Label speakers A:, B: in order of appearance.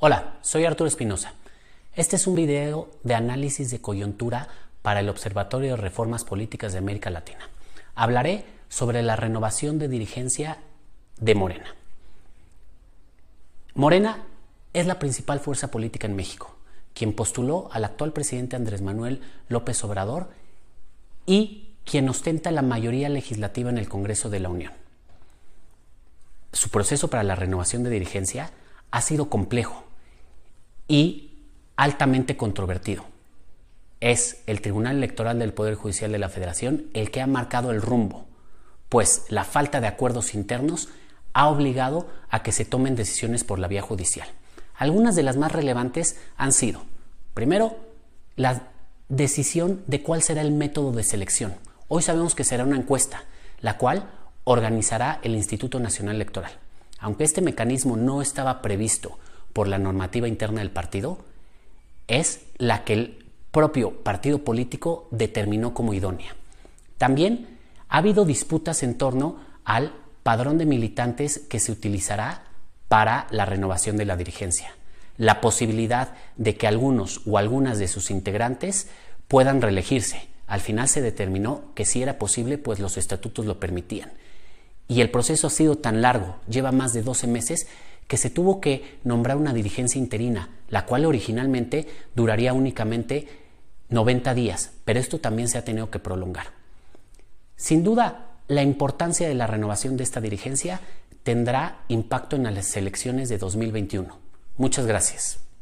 A: Hola, soy Arturo Espinosa. Este es un video de análisis de coyuntura para el Observatorio de Reformas Políticas de América Latina. Hablaré sobre la renovación de dirigencia de Morena. Morena es la principal fuerza política en México, quien postuló al actual presidente Andrés Manuel López Obrador y quien ostenta la mayoría legislativa en el Congreso de la Unión. Su proceso para la renovación de dirigencia ha sido complejo y altamente controvertido. Es el Tribunal Electoral del Poder Judicial de la Federación el que ha marcado el rumbo, pues la falta de acuerdos internos ha obligado a que se tomen decisiones por la vía judicial. Algunas de las más relevantes han sido, primero, la decisión de cuál será el método de selección. Hoy sabemos que será una encuesta, la cual organizará el Instituto Nacional Electoral aunque este mecanismo no estaba previsto por la normativa interna del partido, es la que el propio partido político determinó como idónea. También ha habido disputas en torno al padrón de militantes que se utilizará para la renovación de la dirigencia, la posibilidad de que algunos o algunas de sus integrantes puedan reelegirse. Al final se determinó que si era posible, pues los estatutos lo permitían. Y el proceso ha sido tan largo, lleva más de 12 meses, que se tuvo que nombrar una dirigencia interina, la cual originalmente duraría únicamente 90 días, pero esto también se ha tenido que prolongar. Sin duda, la importancia de la renovación de esta dirigencia tendrá impacto en las elecciones de 2021. Muchas gracias.